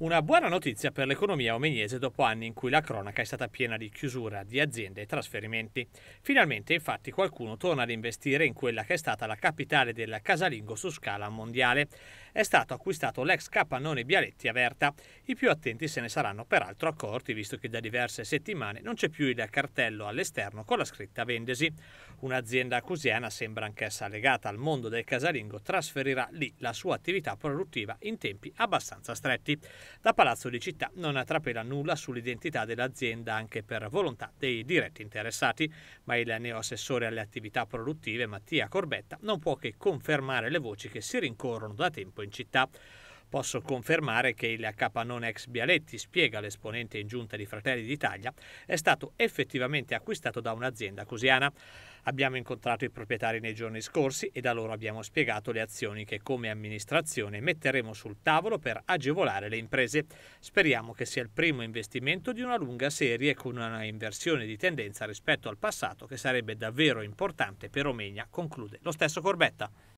Una buona notizia per l'economia omeniese dopo anni in cui la cronaca è stata piena di chiusura di aziende e trasferimenti. Finalmente infatti qualcuno torna ad investire in quella che è stata la capitale del casalingo su scala mondiale. È stato acquistato l'ex capannone Bialetti a Verta. I più attenti se ne saranno peraltro accorti visto che da diverse settimane non c'è più il cartello all'esterno con la scritta vendesi. Un'azienda cusiana sembra anch'essa legata al mondo del casalingo trasferirà lì la sua attività produttiva in tempi abbastanza stretti. Da Palazzo di Città non trapela nulla sull'identità dell'azienda anche per volontà dei diretti interessati, ma il neoassessore alle attività produttive Mattia Corbetta non può che confermare le voci che si rincorrono da tempo in città. Posso confermare che il capannone ex Bialetti, spiega l'esponente in giunta di Fratelli d'Italia, è stato effettivamente acquistato da un'azienda cosiana. Abbiamo incontrato i proprietari nei giorni scorsi e da loro abbiamo spiegato le azioni che come amministrazione metteremo sul tavolo per agevolare le imprese. Speriamo che sia il primo investimento di una lunga serie con una inversione di tendenza rispetto al passato che sarebbe davvero importante per Romegna, conclude lo stesso Corbetta.